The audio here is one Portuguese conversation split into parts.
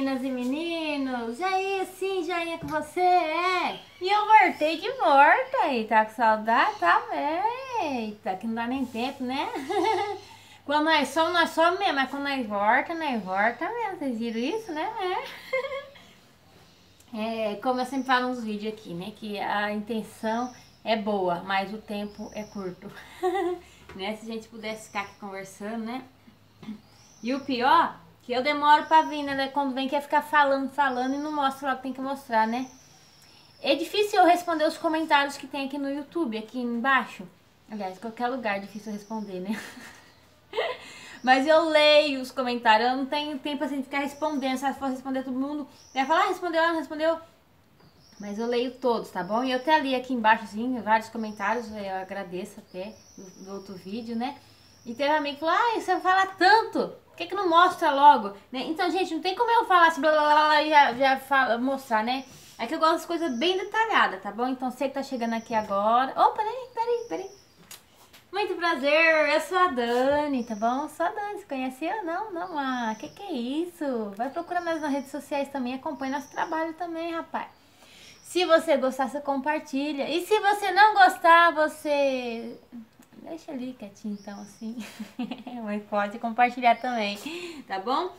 meninas e meninos! Jair, sim, já é com você, é! E eu voltei de morta aí tá com saudade, tá? Eita, que não dá nem tempo, né? quando nós somos, nós somos mesmo, mas quando nós volta, nós volta mesmo, vocês viram isso, né? é. como eu sempre falo nos vídeos aqui, né? Que a intenção é boa, mas o tempo é curto. né? Se a gente pudesse ficar aqui conversando, né? E o pior eu demoro pra vir, né? Quando vem quer ficar falando, falando e não mostra lá que tem que mostrar, né? É difícil eu responder os comentários que tem aqui no YouTube, aqui embaixo. Aliás, qualquer lugar é difícil responder, né? Mas eu leio os comentários, eu não tenho tempo assim de ficar respondendo. Se for responder todo mundo, ia falar, ah, respondeu, não respondeu. Mas eu leio todos, tá bom? E eu até li aqui embaixo, assim, vários comentários, eu agradeço até do, do outro vídeo, né? E teve um amigo que falou, ah, você fala tanto que, que não mostra logo? Né? Então, gente, não tem como eu falar assim, blá blá blá, blá e já, já fala, mostrar, né? É que eu gosto das coisas bem detalhadas, tá bom? Então, você que tá chegando aqui agora... Opa, peraí, peraí, peraí. Muito prazer, eu sou a Dani, tá bom? Sou a Dani, você conhece eu? Não, não, ah, que que é isso? Vai procurar nas redes sociais também, acompanha nosso trabalho também, rapaz. Se você gostar, você compartilha. E se você não gostar, você Deixa ali quietinho então, assim. Mas pode compartilhar também, tá bom?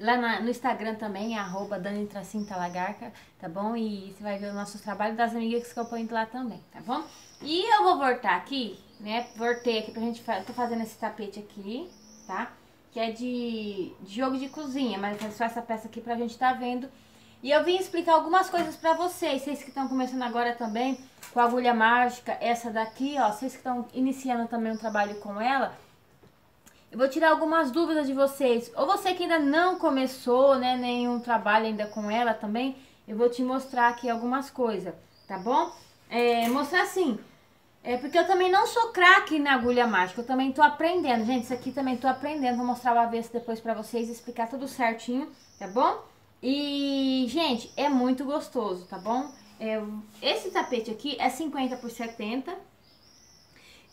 Lá na, no Instagram também, arroba Dani Tracinta Lagarca, tá bom? E você vai ver o nosso trabalho das amigas que eu ponho lá também, tá bom? E eu vou voltar aqui, né? Voltei aqui pra gente... Tô fazendo esse tapete aqui, tá? Que é de, de jogo de cozinha, mas é só essa peça aqui pra gente tá vendo e eu vim explicar algumas coisas para vocês, vocês que estão começando agora também com a agulha mágica, essa daqui, ó, vocês que estão iniciando também um trabalho com ela, eu vou tirar algumas dúvidas de vocês. Ou você que ainda não começou, né, nenhum trabalho ainda com ela também, eu vou te mostrar aqui algumas coisas, tá bom? É, mostrar assim, é porque eu também não sou craque na agulha mágica, eu também tô aprendendo. Gente, isso aqui também tô aprendendo, vou mostrar o avesso depois pra vocês, explicar tudo certinho, tá bom? E, gente, é muito gostoso, tá bom? É, esse tapete aqui é 50 por 70.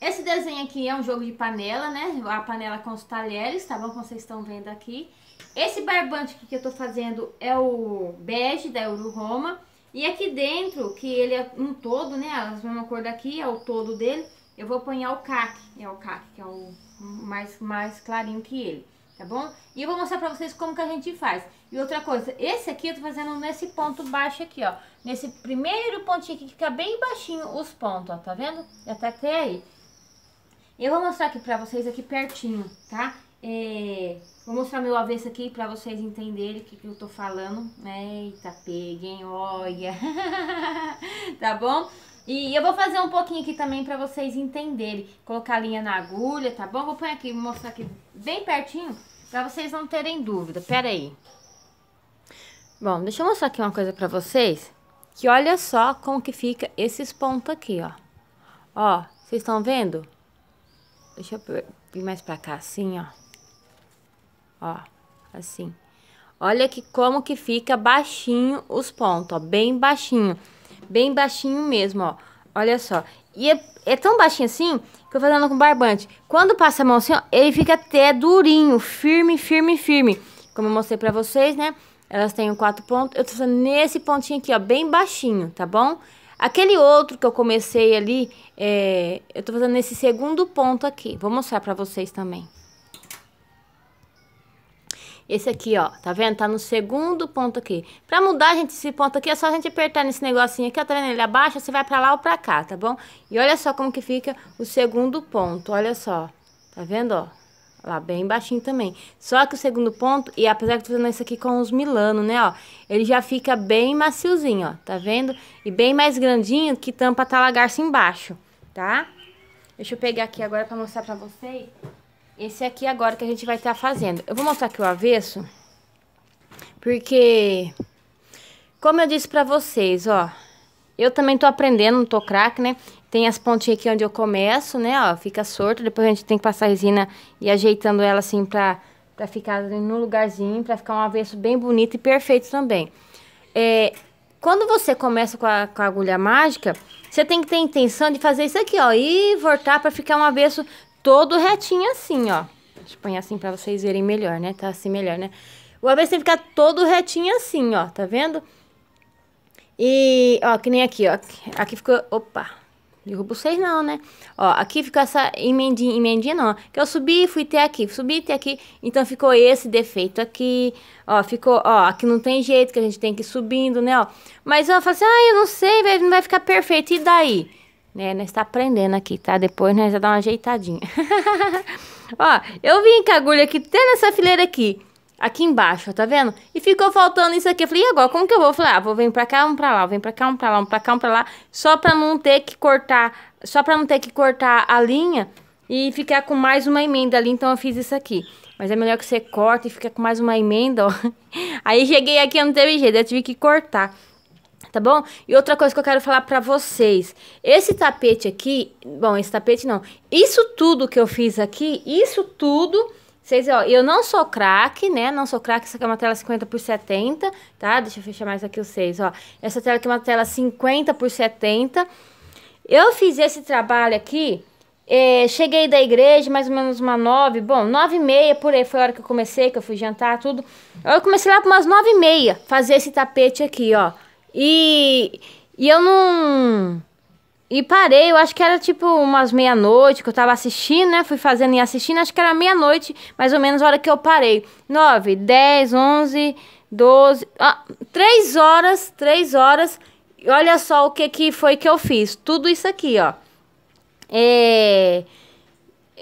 Esse desenho aqui é um jogo de panela, né? A panela com os talheres, tá bom? Como vocês estão vendo aqui. Esse barbante que eu tô fazendo é o bege da Euro Roma. E aqui dentro, que ele é um todo, né? A mesma cor daqui, é o todo dele. Eu vou apanhar o caque, é o caque, que é o mais, mais clarinho que ele tá bom? E eu vou mostrar pra vocês como que a gente faz. E outra coisa, esse aqui eu tô fazendo nesse ponto baixo aqui, ó. Nesse primeiro pontinho aqui que fica bem baixinho os pontos, ó, tá vendo? Até tá até aí. Eu vou mostrar aqui pra vocês aqui pertinho, tá? É, vou mostrar meu avesso aqui pra vocês entenderem o que, que eu tô falando. Eita, peguem, olha. tá bom? E eu vou fazer um pouquinho aqui também pra vocês entenderem. Colocar a linha na agulha, tá bom? Vou pôr aqui, vou mostrar aqui bem pertinho pra vocês não terem dúvida. Pera aí. Bom, deixa eu mostrar aqui uma coisa pra vocês. Que olha só como que fica esses pontos aqui, ó. Ó, vocês estão vendo? Deixa eu vir mais pra cá, assim, ó. Ó, assim. Olha que como que fica baixinho os pontos, ó, bem baixinho. Bem baixinho mesmo, ó. Olha só. E é, é tão baixinho assim que eu tô fazendo com barbante. Quando passa a mão assim, ó, ele fica até durinho, firme, firme, firme. Como eu mostrei pra vocês, né? Elas têm quatro pontos. Eu tô fazendo nesse pontinho aqui, ó, bem baixinho, tá bom? Aquele outro que eu comecei ali, é, eu tô fazendo nesse segundo ponto aqui. Vou mostrar pra vocês também. Esse aqui, ó, tá vendo? Tá no segundo ponto aqui. Pra mudar, gente, esse ponto aqui, é só a gente apertar nesse negocinho aqui, ó, tá vendo? Ele abaixa, você vai pra lá ou pra cá, tá bom? E olha só como que fica o segundo ponto, olha só. Tá vendo, ó? Lá, bem baixinho também. Só que o segundo ponto, e apesar que eu tô fazendo isso aqui com os milano, né, ó. Ele já fica bem maciozinho, ó, tá vendo? E bem mais grandinho que tampa talagarça embaixo, tá? Deixa eu pegar aqui agora pra mostrar pra vocês. Esse aqui agora que a gente vai estar tá fazendo. Eu vou mostrar aqui o avesso, porque, como eu disse pra vocês, ó, eu também tô aprendendo, não tô craque, né? Tem as pontinhas aqui onde eu começo, né, ó, fica sorto, depois a gente tem que passar a resina e ajeitando ela assim pra, pra ficar no lugarzinho, pra ficar um avesso bem bonito e perfeito também. É, quando você começa com a, com a agulha mágica, você tem que ter intenção de fazer isso aqui, ó, e voltar para ficar um avesso todo retinho assim, ó. Deixa eu assim pra vocês verem melhor, né? Tá assim melhor, né? O ABC fica todo retinho assim, ó. Tá vendo? E, ó, que nem aqui, ó. Aqui ficou... Opa! Derrubo vocês não, né? Ó, aqui ficou essa emendinha, emendinha não, ó, que eu subi e fui até aqui, subi até aqui, então ficou esse defeito aqui, ó, ficou, ó, aqui não tem jeito, que a gente tem que ir subindo, né, ó. Mas eu falo assim, ah, eu não sei, vai, não vai ficar perfeito, e daí? né? Nós tá aprendendo aqui, tá? Depois nós já dá uma ajeitadinha. ó, eu vim com a agulha aqui, até nessa fileira aqui. Aqui embaixo, ó, tá vendo? E ficou faltando isso aqui. Eu falei, e agora? Como que eu vou? Eu falei, ah, vou vir pra cá, um pra lá. Vem pra cá, um pra lá, um pra cá, um pra lá. Só pra não ter que cortar... Só pra não ter que cortar a linha e ficar com mais uma emenda ali. Então, eu fiz isso aqui. Mas é melhor que você corte e fica com mais uma emenda, ó. Aí, cheguei aqui, eu não teve jeito. Eu tive que cortar tá bom? E outra coisa que eu quero falar pra vocês, esse tapete aqui, bom, esse tapete não, isso tudo que eu fiz aqui, isso tudo, vocês, ó, eu não sou craque, né, não sou craque, essa aqui é uma tela 50 por 70, tá? Deixa eu fechar mais aqui os seis ó, essa tela aqui é uma tela 50 por 70, eu fiz esse trabalho aqui, é, cheguei da igreja, mais ou menos uma nove, bom, nove e meia, por aí foi a hora que eu comecei, que eu fui jantar, tudo. Eu comecei lá por umas nove e meia, fazer esse tapete aqui, ó. E, e eu não. E parei, eu acho que era tipo umas meia-noite que eu tava assistindo, né? Fui fazendo e assistindo, acho que era meia-noite, mais ou menos a hora que eu parei. nove dez onze doze ah, horas, três horas. Olha só o que, que foi que eu fiz. Tudo isso aqui, ó. É.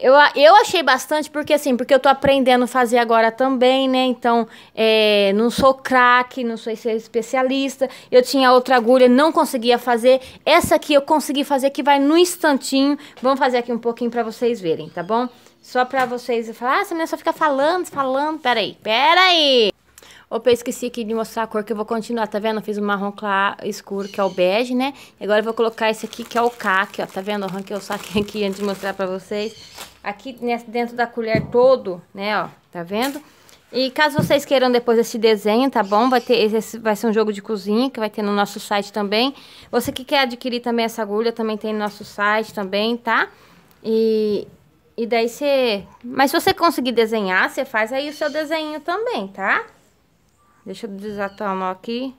Eu, eu achei bastante, porque assim, porque eu tô aprendendo a fazer agora também, né? Então, é, não sou craque, não sou especialista. Eu tinha outra agulha, não conseguia fazer. Essa aqui eu consegui fazer, que vai no instantinho. Vamos fazer aqui um pouquinho pra vocês verem, tá bom? Só pra vocês falar, ah, essa menina só fica falando, falando. Peraí, peraí. Opa, eu esqueci aqui de mostrar a cor que eu vou continuar, tá vendo? Eu fiz o um marrom claro, escuro, que é o bege, né? E agora eu vou colocar esse aqui, que é o caque, ó. Tá vendo? Eu arranquei o saquinho aqui antes de mostrar pra vocês. Aqui dentro da colher todo, né, ó. Tá vendo? E caso vocês queiram depois esse desenho, tá bom? Vai, ter, esse vai ser um jogo de cozinha que vai ter no nosso site também. Você que quer adquirir também essa agulha, também tem no nosso site também, tá? E, e daí você... Mas se você conseguir desenhar, você faz aí o seu desenho também, tá? Deixa eu desatar o nó aqui.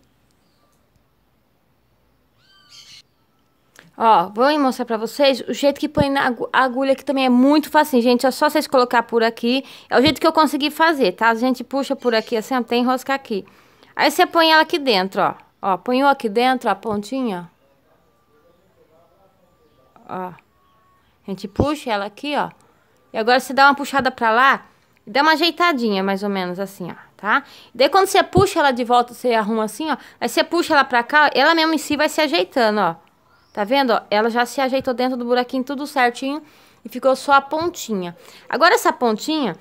Ó, vou mostrar pra vocês o jeito que põe na agulha, que também é muito fácil, gente. É só vocês colocar por aqui. É o jeito que eu consegui fazer, tá? A gente puxa por aqui assim, até enroscar aqui. Aí você põe ela aqui dentro, ó. Ó, apanhou aqui dentro a pontinha. Ó. A gente puxa ela aqui, ó. E agora você dá uma puxada pra lá e dá uma ajeitadinha, mais ou menos assim, ó tá? Daí quando você puxa ela de volta, você arruma assim, ó. Aí você puxa ela pra cá, ela mesmo em si vai se ajeitando, ó. Tá vendo? Ó? Ela já se ajeitou dentro do buraquinho tudo certinho e ficou só a pontinha. Agora essa pontinha,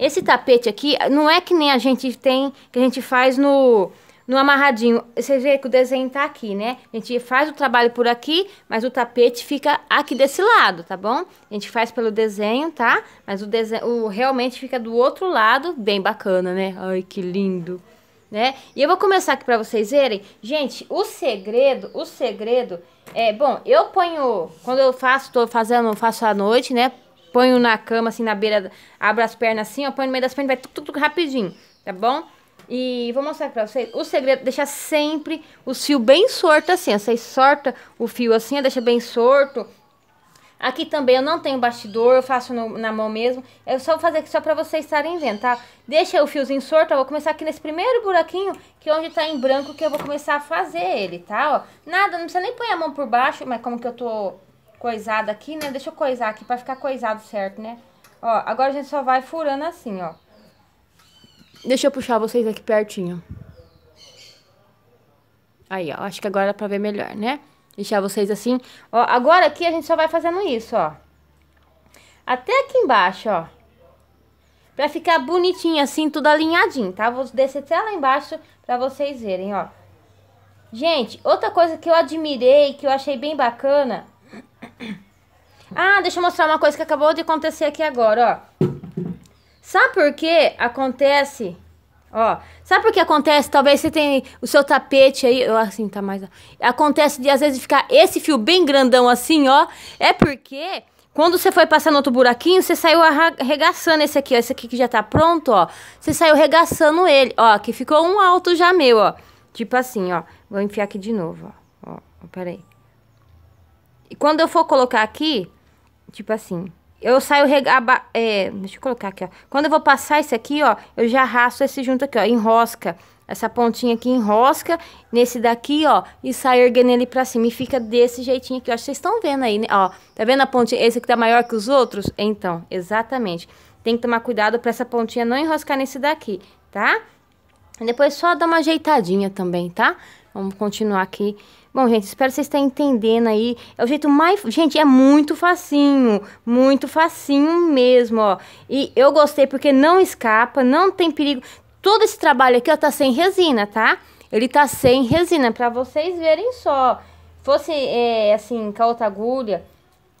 esse tapete aqui, não é que nem a gente tem, que a gente faz no no amarradinho, você vê que o desenho tá aqui, né? A gente faz o trabalho por aqui, mas o tapete fica aqui desse lado, tá bom? A gente faz pelo desenho, tá? Mas o desenho o, realmente fica do outro lado, bem bacana, né? Ai, que lindo, né? E eu vou começar aqui pra vocês verem. Gente, o segredo, o segredo é... Bom, eu ponho... Quando eu faço, tô fazendo, faço à noite, né? Ponho na cama, assim, na beira... Abro as pernas assim, eu ponho no meio das pernas, vai tudo, tudo rapidinho, Tá bom? E vou mostrar pra vocês. O segredo é deixar sempre o fio bem sorto assim. Você Vocês sorta o fio assim, deixa bem sorto. Aqui também eu não tenho bastidor, eu faço no, na mão mesmo. Eu só vou fazer aqui só pra vocês estarem vendo, tá? Deixa o fiozinho sorto, eu vou começar aqui nesse primeiro buraquinho, que é onde tá em branco, que eu vou começar a fazer ele, tá? Ó, nada, não precisa nem pôr a mão por baixo, mas como que eu tô coisada aqui, né? Deixa eu coisar aqui pra ficar coisado certo, né? Ó, agora a gente só vai furando assim, ó. Deixa eu puxar vocês aqui pertinho. Aí, ó. Acho que agora dá pra ver melhor, né? Deixar vocês assim. Ó, agora aqui a gente só vai fazendo isso, ó. Até aqui embaixo, ó. Pra ficar bonitinho assim, tudo alinhadinho, tá? Vou descer até lá embaixo pra vocês verem, ó. Gente, outra coisa que eu admirei, que eu achei bem bacana... Ah, deixa eu mostrar uma coisa que acabou de acontecer aqui agora, ó. Sabe por que acontece? Ó, sabe por que acontece? Talvez você tenha o seu tapete aí, ó, assim tá mais. Ó. Acontece de às vezes ficar esse fio bem grandão assim, ó. É porque quando você foi passar no outro buraquinho, você saiu arregaçando esse aqui, ó. Esse aqui que já tá pronto, ó. Você saiu arregaçando ele, ó. Que ficou um alto já meu, ó. Tipo assim, ó. Vou enfiar aqui de novo, ó. Ó, peraí. E quando eu for colocar aqui, tipo assim eu saio regaba... É, deixa eu colocar aqui, ó. Quando eu vou passar esse aqui, ó, eu já arrasto esse junto aqui, ó, enrosca. Essa pontinha aqui enrosca nesse daqui, ó, e sai erguendo ele pra cima. E fica desse jeitinho aqui, ó. Vocês estão vendo aí, né? Ó, tá vendo a pontinha? Esse aqui tá maior que os outros? Então, exatamente. Tem que tomar cuidado pra essa pontinha não enroscar nesse daqui, tá? E depois só dá uma ajeitadinha também, tá? Tá? Vamos continuar aqui. Bom, gente, espero que vocês estejam entendendo aí. É o jeito mais... Gente, é muito facinho. Muito facinho mesmo, ó. E eu gostei porque não escapa, não tem perigo. Todo esse trabalho aqui, ó, tá sem resina, tá? Ele tá sem resina, pra vocês verem só. Fosse, é, assim, com a outra agulha,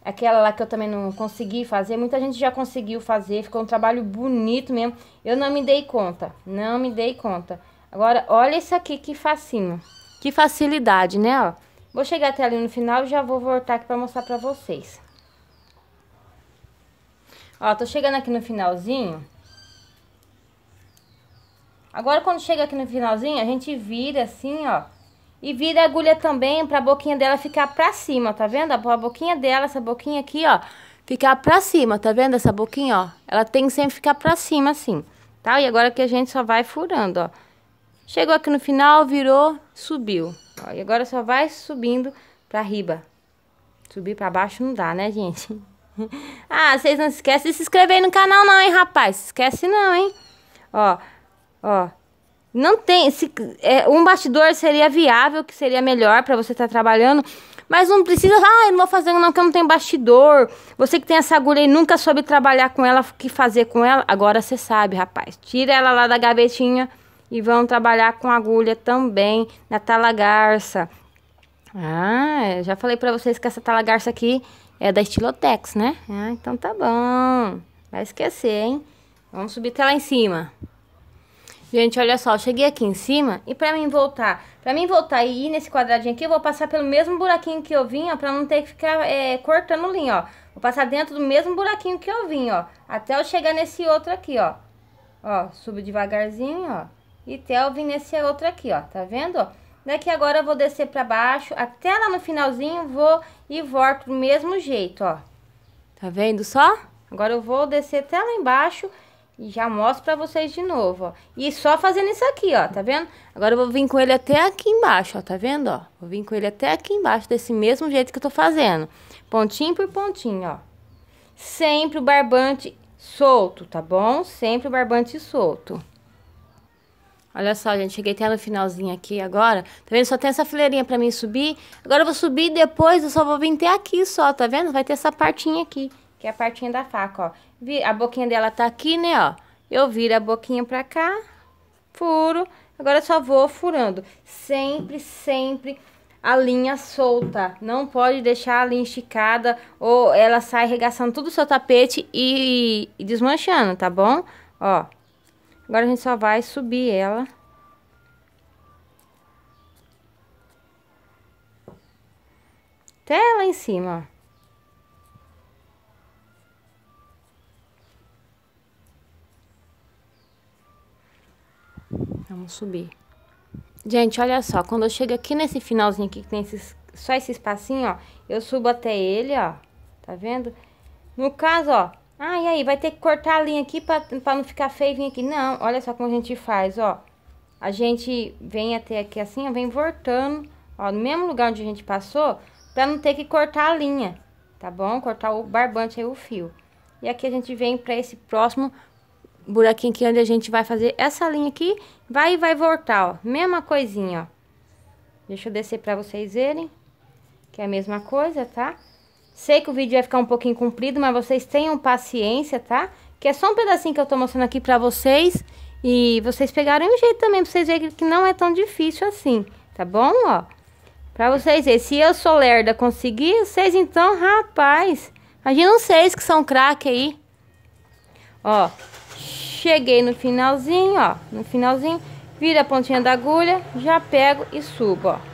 aquela lá que eu também não consegui fazer. Muita gente já conseguiu fazer, ficou um trabalho bonito mesmo. Eu não me dei conta, não me dei conta. Agora, olha isso aqui que facinho. Que facilidade, né? Ó, vou chegar até ali no final e já vou voltar aqui pra mostrar pra vocês. Ó, tô chegando aqui no finalzinho. Agora, quando chega aqui no finalzinho, a gente vira assim, ó. E vira a agulha também pra boquinha dela ficar pra cima, tá vendo? A boquinha dela, essa boquinha aqui, ó, ficar pra cima, tá vendo? Essa boquinha, ó, ela tem que sempre ficar pra cima assim, tá? E agora que a gente só vai furando, ó. Chegou aqui no final, virou, subiu. Ó, e agora só vai subindo pra riba. Subir pra baixo não dá, né, gente? ah, vocês não esquecem de se inscrever no canal não, hein, rapaz? esquece não, hein? Ó, ó. Não tem... Se, é, um bastidor seria viável, que seria melhor pra você estar tá trabalhando... Mas não precisa, ah, eu não vou fazer não, que eu não tenho bastidor. Você que tem essa agulha e nunca soube trabalhar com ela, o que fazer com ela, agora você sabe, rapaz. Tira ela lá da gavetinha, e vão trabalhar com agulha também na tala garça. Ah, já falei pra vocês que essa tala garça aqui é da Estilotex, né? Ah, então tá bom. Vai esquecer, hein? Vamos subir até lá em cima. Gente, olha só, eu cheguei aqui em cima e pra mim voltar, pra mim voltar e ir nesse quadradinho aqui, eu vou passar pelo mesmo buraquinho que eu vim, ó, pra não ter que ficar é, cortando linha, ó. Vou passar dentro do mesmo buraquinho que eu vim, ó, até eu chegar nesse outro aqui, ó. Ó, subo devagarzinho, ó e Kelvin nesse outro aqui, ó. Tá vendo, Daqui agora eu vou descer pra baixo, até lá no finalzinho, vou e volto do mesmo jeito, ó. Tá vendo só? Agora eu vou descer até lá embaixo e já mostro pra vocês de novo, ó. E só fazendo isso aqui, ó, tá vendo? Agora eu vou vir com ele até aqui embaixo, ó, tá vendo, ó? Vou vir com ele até aqui embaixo, desse mesmo jeito que eu tô fazendo. Pontinho por pontinho, ó. Sempre o barbante solto, tá bom? Sempre o barbante solto. Olha só, gente, cheguei até no finalzinho aqui agora. Tá vendo? Só tem essa fileirinha pra mim subir. Agora eu vou subir e depois eu só vou vir até aqui só, tá vendo? Vai ter essa partinha aqui, que é a partinha da faca, ó. A boquinha dela tá aqui, né, ó. Eu viro a boquinha pra cá, furo. Agora eu só vou furando. Sempre, sempre a linha solta. Não pode deixar a linha esticada ou ela sai regaçando todo o seu tapete e, e desmanchando, tá bom? Ó. Agora, a gente só vai subir ela. Até lá em cima, ó. Vamos subir. Gente, olha só, quando eu chego aqui nesse finalzinho aqui, que tem esses, só esse espacinho, ó, eu subo até ele, ó, tá vendo? No caso, ó, ah, e aí, vai ter que cortar a linha aqui para não ficar feio vir aqui. Não, olha só como a gente faz, ó. A gente vem até aqui assim, ó, vem voltando, ó, no mesmo lugar onde a gente passou, para não ter que cortar a linha, tá bom? Cortar o barbante aí, o fio. E aqui a gente vem para esse próximo buraquinho aqui, onde a gente vai fazer essa linha aqui, vai e vai voltar, ó. Mesma coisinha, ó. Deixa eu descer para vocês verem, que é a mesma coisa, tá? Tá? Sei que o vídeo vai ficar um pouquinho comprido, mas vocês tenham paciência, tá? Que é só um pedacinho que eu tô mostrando aqui pra vocês. E vocês pegarem o um jeito também, pra vocês verem que não é tão difícil assim, tá bom, ó? Pra vocês verem, se eu sou lerda conseguir, vocês então, rapaz, imagina vocês que são craque aí. Ó, cheguei no finalzinho, ó, no finalzinho, vira a pontinha da agulha, já pego e subo, ó.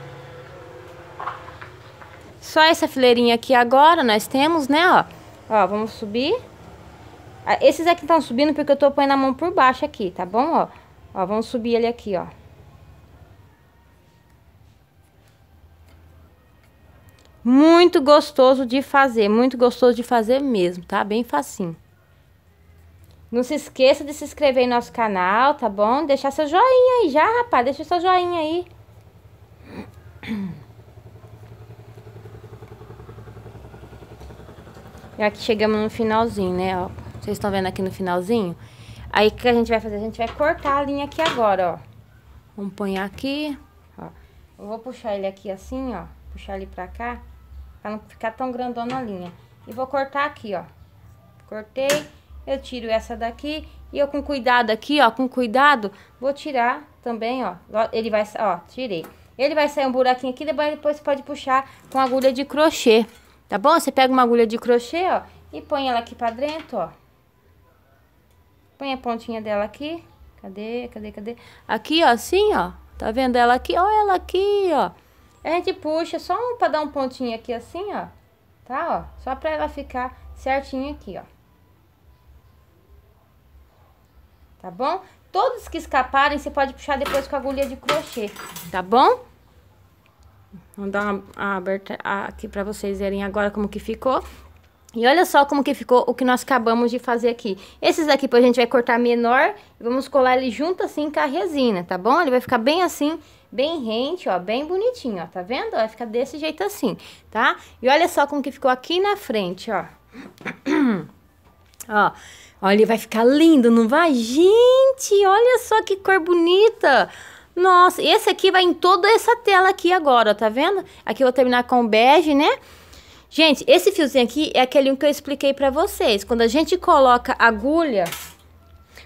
Só essa fileirinha aqui agora nós temos, né, ó. Ó, vamos subir. Ah, esses aqui estão subindo porque eu tô pondo a mão por baixo aqui, tá bom, ó? Ó, vamos subir ele aqui, ó. Muito gostoso de fazer, muito gostoso de fazer mesmo, tá? Bem facinho. Não se esqueça de se inscrever em nosso canal, tá bom? Deixar seu joinha aí já, rapaz, deixa seu joinha aí. É e aqui chegamos no finalzinho, né? Ó, vocês estão vendo aqui no finalzinho? Aí o que a gente vai fazer? A gente vai cortar a linha aqui agora, ó. Vamos pôr aqui, ó. Eu vou puxar ele aqui assim, ó. Puxar ele pra cá, pra não ficar tão grandona a linha. E vou cortar aqui, ó. Cortei, eu tiro essa daqui. E eu com cuidado aqui, ó, com cuidado, vou tirar também, ó. Ele vai, ó, tirei. Ele vai sair um buraquinho aqui, depois, você pode puxar com agulha de crochê. Tá bom? Você pega uma agulha de crochê, ó, e põe ela aqui pra dentro, ó. Põe a pontinha dela aqui. Cadê, cadê, cadê? Aqui, ó, assim, ó. Tá vendo ela aqui? Ó, ela aqui, ó. A gente puxa só um pra dar um pontinho aqui assim, ó. Tá, ó. Só pra ela ficar certinho aqui, ó. Tá bom? Todos que escaparem, você pode puxar depois com a agulha de crochê, tá bom? Vou dar uma, aberta aqui para vocês verem agora como que ficou. E olha só como que ficou o que nós acabamos de fazer aqui. Esses daqui, depois a gente vai cortar menor vamos colar ele junto assim com a resina, tá bom? Ele vai ficar bem assim, bem rente, ó, bem bonitinho, ó, tá vendo? Vai ficar desse jeito assim, tá? E olha só como que ficou aqui na frente, ó. ó, olha, ele vai ficar lindo, não vai? Gente, olha só que cor bonita! Olha! Nossa, esse aqui vai em toda essa tela aqui agora, tá vendo? Aqui eu vou terminar com o bege, né? Gente, esse fiozinho aqui é aquele que eu expliquei pra vocês. Quando a gente coloca agulha...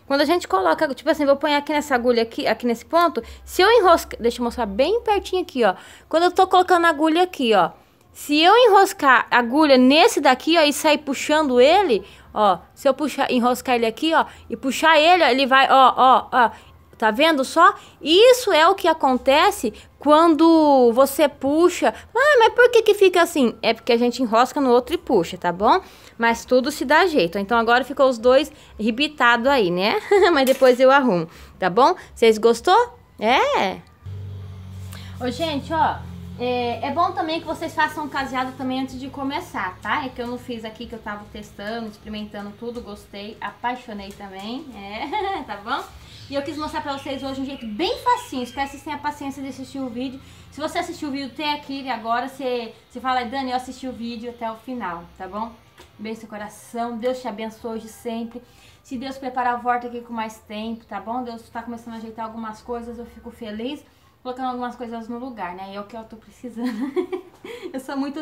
Quando a gente coloca, tipo assim, vou pôr aqui nessa agulha aqui, aqui nesse ponto, se eu enroscar, deixa eu mostrar bem pertinho aqui, ó. Quando eu tô colocando a agulha aqui, ó, se eu enroscar a agulha nesse daqui, ó, e sair puxando ele, ó, se eu puxar, enroscar ele aqui, ó, e puxar ele, ó, ele vai, ó, ó, ó, Tá vendo só? Isso é o que acontece quando você puxa. Ah, mas por que que fica assim? É porque a gente enrosca no outro e puxa, tá bom? Mas tudo se dá jeito. Então agora ficou os dois rebitado aí, né? mas depois eu arrumo, tá bom? Vocês gostou? É. Ô, gente, ó, é, é, bom também que vocês façam caseado também antes de começar, tá? É que eu não fiz aqui, que eu tava testando, experimentando tudo, gostei, apaixonei também, é, tá bom? E eu quis mostrar pra vocês hoje um jeito bem facinho, espero que vocês tenham a paciência de assistir o vídeo. Se você assistiu o vídeo até aqui e agora, você, você fala, Dani, eu assisti o vídeo até o final, tá bom? Beijo seu coração, Deus te abençoe hoje sempre. Se Deus preparar, volta aqui com mais tempo, tá bom? Deus tá começando a ajeitar algumas coisas, eu fico feliz colocando algumas coisas no lugar, né? E é o que eu tô precisando. eu sou muito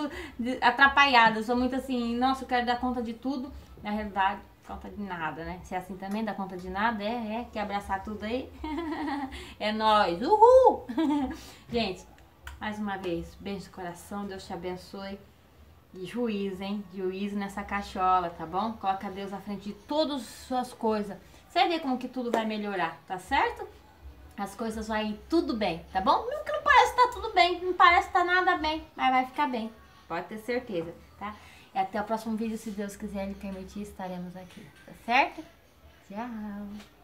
atrapalhada, eu sou muito assim, nossa, eu quero dar conta de tudo. Na realidade, conta de nada, né? Se é assim também, dá conta de nada, é, é, quer abraçar tudo aí. é nóis, uhul! Gente, mais uma vez, beijo no coração, Deus te abençoe. E juízo, hein? Juízo nessa cachola, tá bom? Coloca Deus à frente de todas as suas coisas. Você vê como que tudo vai melhorar, tá certo? as coisas vão ir tudo bem, tá bom? Nunca não parece que tá tudo bem, não parece que tá nada bem, mas vai ficar bem. Pode ter certeza, tá? E até o próximo vídeo, se Deus quiser e permitir, estaremos aqui, tá certo? Tchau!